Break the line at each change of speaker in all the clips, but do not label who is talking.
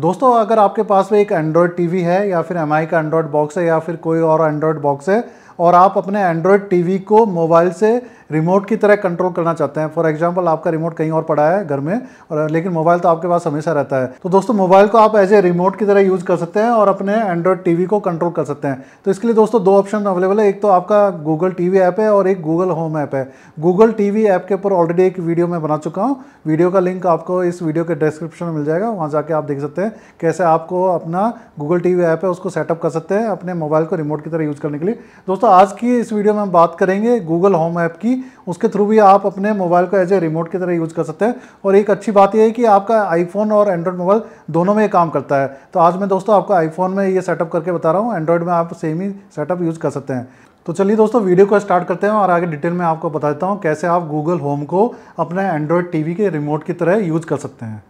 दोस्तों अगर आपके पास में एक एंड्रॉयड टीवी है या फिर एम का एंड्रॉयड बॉक्स है या फिर कोई और एंड्रॉयड बॉक्स है और आप अपने एंड्रॉयड टीवी को मोबाइल से रिमोट की तरह कंट्रोल करना चाहते हैं फॉर एग्जाम्पल आपका रिमोट कहीं और पड़ा है घर में और लेकिन मोबाइल तो आपके पास हमेशा रहता है तो दोस्तों मोबाइल को आप एज ए रिमोट की तरह यूज़ कर सकते हैं और अपने एंड्रॉयड टीवी को कंट्रोल कर सकते हैं तो इसके लिए दोस्तों दो ऑप्शन अवेलेबल है एक तो आपका गूगल टीवी ऐप है और एक गूगल होम ऐप है गूगल टीवी ऐप के ऊपर ऑलरेडी एक वीडियो मैं बना चुका हूँ वीडियो का लिंक आपको इस वीडियो के डिस्क्रिप्शन में मिल जाएगा वहाँ जाके आप देख सकते हैं कैसे आपको अपना गूगल टीवी ऐप है उसको सेटअप कर सकते हैं अपने मोबाइल को रिमोट की तरह यूज़ करने के लिए दोस्तों आज की इस वीडियो में हम बात करेंगे गूगल होम ऐप की उसके थ्रू भी आप अपने मोबाइल को एज ए रिमोट की तरह यूज़ कर सकते हैं और एक अच्छी बात यह है कि आपका आईफोन और एंड्रॉयड मोबाइल दोनों में काम करता है तो आज मैं दोस्तों आपका आईफोन में ये सेटअप करके बता रहा हूँ एंड्रॉयड में आप सेम ही सेटअप यूज़ कर सकते हैं तो चलिए दोस्तों वीडियो को स्टार्ट करते हैं और आगे डिटेल में आपको बता देता हूँ कैसे आप गूगल होम को अपने एंड्रॉयड टीवी के रिमोट की तरह यूज़ कर सकते हैं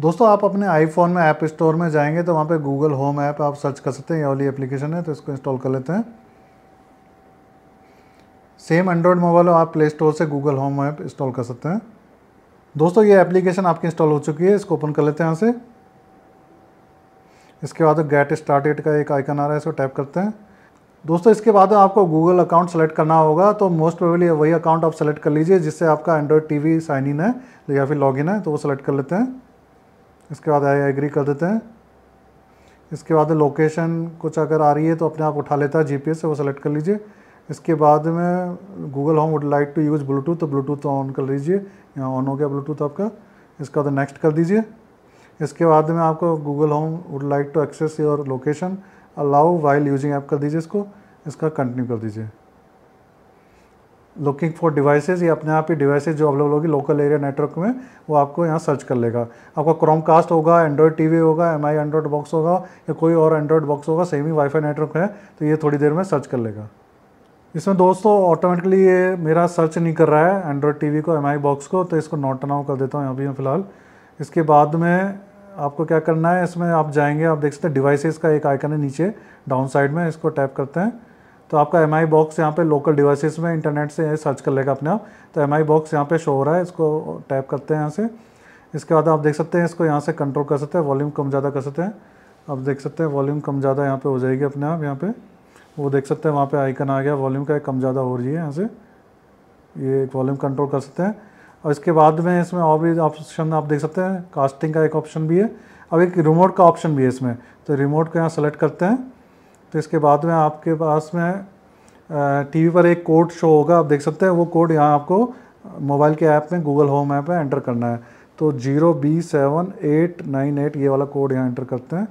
दोस्तों आप अपने आईफोन में ऐप स्टोर में जाएंगे तो वहाँ पे गूगल होम ऐप आप सर्च कर सकते हैं ये वाली एप्लीकेशन है तो इसको इंस्टॉल कर लेते हैं सेम एंड्रॉयड मोबाइल आप प्ले स्टोर से गूगल होम ऐप इंस्टॉल कर सकते हैं दोस्तों ये एप्लीकेशन आपकी इंस्टॉल हो चुकी है इसको ओपन कर लेते हैं यहाँ से इसके बाद गेट स्टार्टेड का एक आइकन आ रहा है इसको टैप करते हैं दोस्तों इसके बाद आपको गूगल अकाउंट सेलेक्ट करना होगा तो मोस्ट प्रोबेबली वही अकाउंट आप सेलेक्ट कर लीजिए जिससे आपका एंड्रॉयड वी साइन इन है या फिर इन है तो वो सेलेक्ट कर लेते हैं इसके बाद आई एग्री कर देते हैं इसके बाद लोकेशन कुछ अगर आ रही है तो अपने आप उठा लेता है एस से वो सेलेक्ट कर लीजिए इसके बाद में Google Home would like to use Bluetooth तो ब्लूटूथ ऑन तो कर लीजिए यहाँ ऑन हो गया ब्लूटूथ आपका इसका तो नेक्स्ट कर दीजिए इसके बाद में आपको Google Home would like to access your location allow while using app कर दीजिए इसको इसका कंटिन्यू कर दीजिए लुकिंग फॉर डिवाइसेज ये अपने आप ही डिवाइसेज जो अवेलेबल होगी लोकल एरिया नेटवर्क में वो आपको यहाँ सर्च कर लेगा आपका क्रोम कास्ट होगा एंड्रॉयड वी होगा एम आई एंड्रॉयड बॉक्स होगा या कोई और एंड्रॉयड बॉक्स होगा सेम ही वाईफाई नेटवर्क है तो ये थोड़ी देर में सर्च कर लेगा इसमें दोस्तों ऑटोमेटिकली ये मेरा सर्च नहीं कर रहा है एंड्रॉयड टीवी को एम बॉक्स को तो इसको नॉट नाउ कर देता हूँ अभी मैं फ़िलहाल इसके बाद में आपको क्या करना है इसमें आप जाएंगे आप देख सकते हैं डिवाइसेस का एक आइकन है नीचे डाउन साइड में इसको टैप करते हैं तो आपका एम आई बॉक्स यहाँ पे लोकल डिवाइसेस में इंटरनेट से सर्च कर लेगा अपने आप तो एम आई बॉक्स यहाँ पे शो हो रहा है इसको टैप करते हैं यहाँ से इसके बाद आप देख सकते हैं इसको यहाँ से कंट्रोल कर सकते हैं वॉल्यूम कम ज़्यादा कर सकते हैं आप देख सकते हैं वॉल्यूम कम ज़्यादा यहाँ पर हो जाएगी अपने आप यहाँ पर वो देख सकते हैं वहाँ पे आइकन आ गया वॉल्यूम का एक कम ज़्यादा हो रही है यहाँ से ये एक वॉल्यूम कंट्रोल कर सकते हैं और इसके बाद में इसमें और भी ऑप्शन आप देख सकते हैं कास्टिंग का एक ऑप्शन भी है अब एक रिमोट का ऑप्शन भी है इसमें तो रिमोट को यहाँ सेलेक्ट करते हैं तो इसके बाद में आपके पास में टी पर एक कोड शो होगा आप देख सकते हैं वो कोड यहाँ आपको मोबाइल के ऐप में गूगल होम ऐप में एंटर करना है तो zero B seven eight nine eight ये वाला कोड यहाँ एंटर करते हैं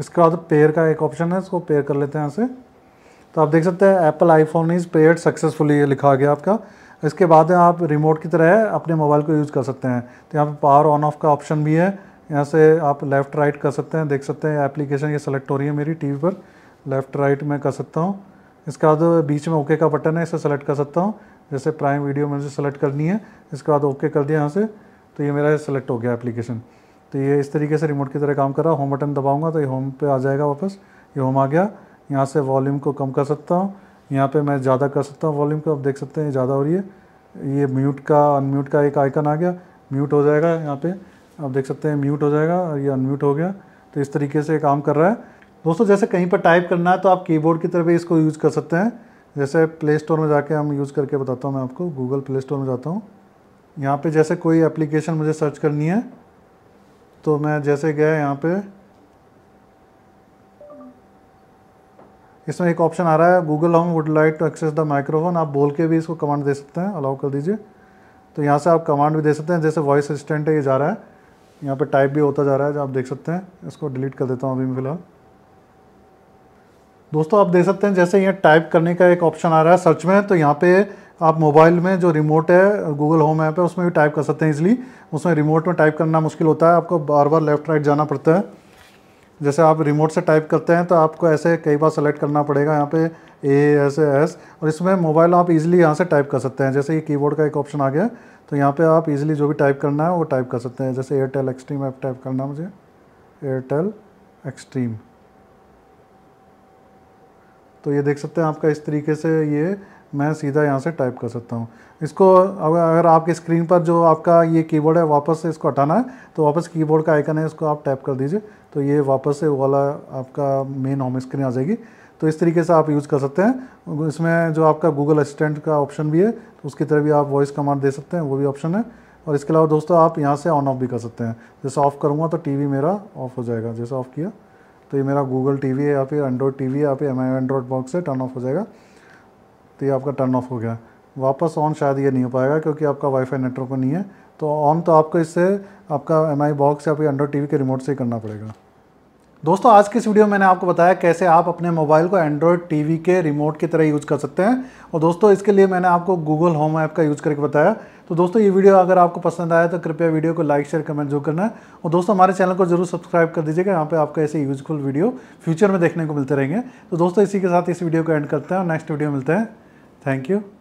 इसके बाद पेयर का एक ऑप्शन है इसको पेयर कर लेते हैं यहाँ से तो आप देख सकते हैं Apple iPhone is pair successfully ये लिखा गया आपका इसके बाद आप रिमोट की तरह अपने मोबाइल को यूज़ कर सकते हैं तो यहाँ पर पावर ऑन ऑफ का ऑप्शन भी है यहाँ से आप लेफ़्ट राइट कर सकते हैं देख सकते हैं एप्लीकेशन ये सेलेक्ट हो रही है मेरी टीवी पर लेफ़्ट राइट में कर सकता हूँ इसके बाद बीच में ओके का बटन है इसे सेलेक्ट कर सकता हूँ जैसे प्राइम वीडियो मुझे सेलेक्ट करनी है इसके बाद ओके कर दिया यहाँ से तो ये मेरा सेलेक्ट हो गया एप्लीकेशन तो ये इस तरीके से रिमोट की तरह काम कर रहा होम बटन दबाऊंगा तो ये होम पे आ जाएगा वापस ये होम आ गया यहाँ से वॉल्यूम को कम कर सकता हूँ यहाँ पे मैं ज़्यादा कर सकता हूँ वॉल्यूम को आप देख सकते हैं ज़्यादा हो रही है ये म्यूट का अनम्यूट का एक आइकन आ गया म्यूट हो जाएगा यहाँ पर आप देख सकते हैं म्यूट हो जाएगा और ये अनम्यूट हो गया तो इस तरीके से काम कर रहा है दोस्तों जैसे कहीं पर टाइप करना है तो आप कीबोर्ड की तरफ इसको यूज़ कर सकते हैं जैसे प्ले स्टोर में जाके हम यूज़ करके बताता हूँ मैं आपको गूगल प्ले स्टोर में जाता हूँ यहाँ पे जैसे कोई एप्लीकेशन मुझे सर्च करनी है तो मैं जैसे गया यहाँ पे इसमें एक ऑप्शन आ रहा है Google Home would like to access the microphone आप बोल के भी इसको कमांड दे सकते हैं अलाउ कर दीजिए तो यहाँ से आप कमांड भी दे सकते हैं जैसे वॉइस असिस्टेंट है ये जा रहा है यहाँ पे टाइप भी होता जा रहा है जो आप देख सकते हैं इसको डिलीट कर देता हूँ अभी मैं फिलहाल दोस्तों आप देख सकते हैं जैसे यहाँ टाइप करने का एक ऑप्शन आ रहा है सर्च में तो यहाँ पे आप मोबाइल में जो रिमोट है गूगल होम ऐप है उसमें भी टाइप कर सकते हैं इजली उसमें रिमोट में टाइप करना मुश्किल होता है आपको बार बार लेफ्ट राइट जाना पड़ता है जैसे आप रिमोट से टाइप करते हैं तो आपको ऐसे कई बार सेलेक्ट करना पड़ेगा यहाँ पे ए एस एस और इसमें मोबाइल आप इजीली यहाँ से टाइप कर सकते हैं जैसे ये कीबोर्ड का एक ऑप्शन आ गया तो यहाँ पे आप इजीली जो भी टाइप करना है वो टाइप कर सकते हैं जैसे एयरटेल एक्सट्रीम ऐप टाइप करना मुझे एयरटेल एक्सट्रीम तो ये देख सकते हैं आपका इस तरीके से ये मैं सीधा यहाँ से टाइप कर सकता हूँ इसको अगर अगर आपके स्क्रीन पर जो आपका ये कीबोर्ड है वापस से इसको हटाना है तो वापस कीबोर्ड का आइकन है इसको आप टाइप कर दीजिए तो ये वापस से वाला आपका मेन होम स्क्रीन आ जाएगी तो इस तरीके से आप यूज़ कर सकते हैं इसमें जो आपका गूगल असिस्टेंट का ऑप्शन भी है तो उसकी तरह भी आप वॉइस कमांड दे सकते हैं वो भी ऑप्शन है और इसके अलावा दोस्तों आप यहाँ से ऑन ऑफ भी कर सकते हैं जैसे ऑफ़ करूँगा तो टी मेरा ऑफ हो जाएगा जैसे ऑफ़ किया तो ये मेरा गूगल वी है या फिर एंड्रॉयड वी है या फिर एम आई एंड्रॉयड बॉक्स है टर्न ऑफ हो जाएगा तो ये आपका टर्न ऑफ हो गया वापस ऑन शायद ये नहीं हो पाएगा क्योंकि आपका वाईफाई नेटवर्क नहीं है तो ऑन तो आपको इससे आपका एम बॉक्स या फिर अंडर टी के रिमोट से ही करना पड़ेगा दोस्तों आज की इस वीडियो में मैंने आपको बताया कैसे आप अपने मोबाइल को एंड्रॉयड टीवी के रिमोट की तरह यूज़ कर सकते हैं और दोस्तों इसके लिए मैंने आपको गूगल होम ऐप का यूज़ करके बताया तो दोस्तों ये वीडियो अगर आपको पसंद आया तो कृपया वीडियो को लाइक शेयर कमेंट जरूर करना है और दोस्तों हमारे चैनल को जरूर सब्सक्राइब कर दीजिएगा यहाँ पर आपको ऐसे यूजफुल वीडियो फ्यूचर में देखने को मिलते रहेंगे तो दोस्तों इसी के साथ इस वीडियो को एंड करते हैं और नेक्स्ट वीडियो मिलते हैं Thank you.